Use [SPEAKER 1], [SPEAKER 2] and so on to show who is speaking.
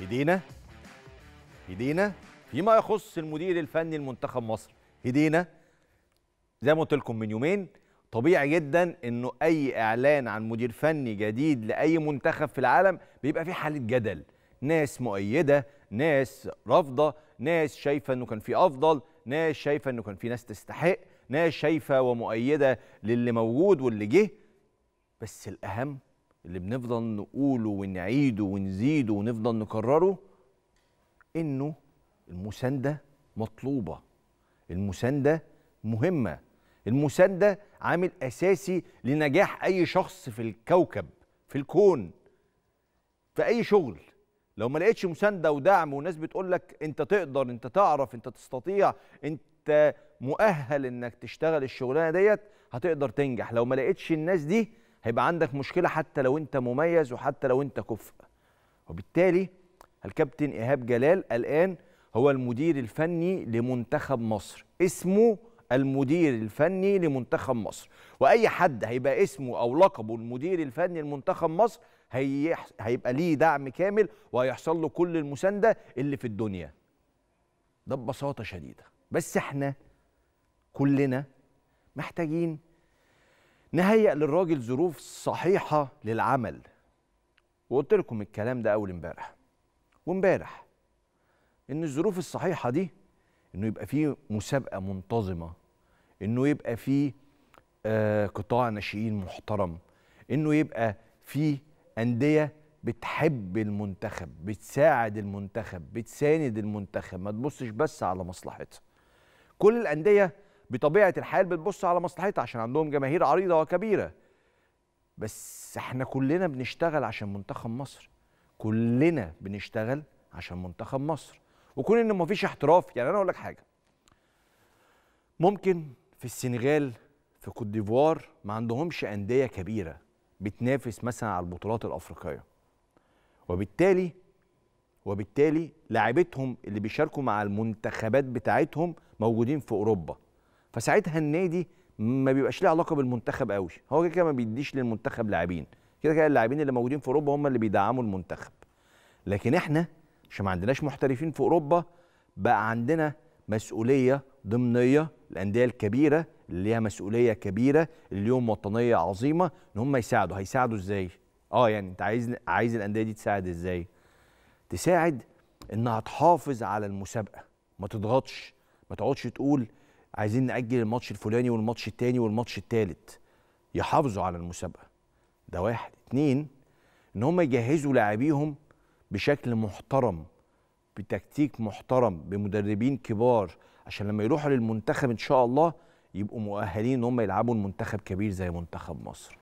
[SPEAKER 1] هدينا هدينا فيما يخص المدير الفني لمنتخب مصر هدينا زي ما قلت لكم من يومين طبيعي جدا انه اي اعلان عن مدير فني جديد لاي منتخب في العالم بيبقى فيه حاله جدل ناس مؤيده ناس رافضه ناس شايفه انه كان في افضل ناس شايفه انه كان في ناس تستحق ناس شايفه ومؤيده للي موجود واللي جه بس الاهم اللي بنفضل نقوله ونعيده ونزيده ونفضل نكرره انه المسانده مطلوبه المسانده مهمه المسانده عامل اساسي لنجاح اي شخص في الكوكب في الكون في اي شغل لو ما لقيتش مسانده ودعم وناس بتقول لك انت تقدر انت تعرف انت تستطيع انت مؤهل انك تشتغل الشغلانه ديت هتقدر تنجح لو ما لقيتش الناس دي هيبقى عندك مشكله حتى لو انت مميز وحتى لو انت كفء وبالتالي الكابتن ايهاب جلال الان هو المدير الفني لمنتخب مصر اسمه المدير الفني لمنتخب مصر واي حد هيبقى اسمه او لقبه المدير الفني لمنتخب مصر هيبقى ليه دعم كامل وهيحصل له كل المسانده اللي في الدنيا ده ببساطه شديده بس احنا كلنا محتاجين نهيئ للراجل ظروف صحيحة للعمل وقلت لكم الكلام ده أول امبارح وامبارح إن الظروف الصحيحة دي إنه يبقى فيه مسابقة منتظمة إنه يبقى فيه آه قطاع ناشئين محترم إنه يبقى فيه أندية بتحب المنتخب بتساعد المنتخب بتساند المنتخب ما تبصش بس على مصلحتها كل الأندية بطبيعه الحال بتبص على مصلحتها عشان عندهم جماهير عريضه وكبيره بس احنا كلنا بنشتغل عشان منتخب مصر كلنا بنشتغل عشان منتخب مصر وكون ان مفيش احتراف يعني انا اقول لك حاجه ممكن في السنغال في كوت ديفوار ما عندهمش انديه كبيره بتنافس مثلا على البطولات الافريقيه وبالتالي وبالتالي لاعبتهم اللي بيشاركوا مع المنتخبات بتاعتهم موجودين في اوروبا فساعتها النادي ما بيبقاش ليه علاقه بالمنتخب قوي هو كده كده ما بيديش للمنتخب لاعبين كده كده اللاعبين اللي موجودين في اوروبا هم اللي بيدعموا المنتخب لكن احنا عشان ما عندناش محترفين في اوروبا بقى عندنا مسؤوليه ضمنيه الانديه الكبيره اللي ليها مسؤوليه كبيره اليوم وطنيه عظيمه ان هم يساعدوا هيساعدوا ازاي اه يعني انت عايز عايز الانديه دي تساعد ازاي تساعد انها تحافظ على المسابقه ما تضغطش ما تقعدش تقول عايزين ناجل الماتش الفلاني والماتش التاني والماتش التالت يحافظوا على المسابقه ده واحد اتنين ان هم يجهزوا لاعبيهم بشكل محترم بتكتيك محترم بمدربين كبار عشان لما يروحوا للمنتخب ان شاء الله يبقوا مؤهلين ان هم يلعبوا المنتخب كبير زي منتخب مصر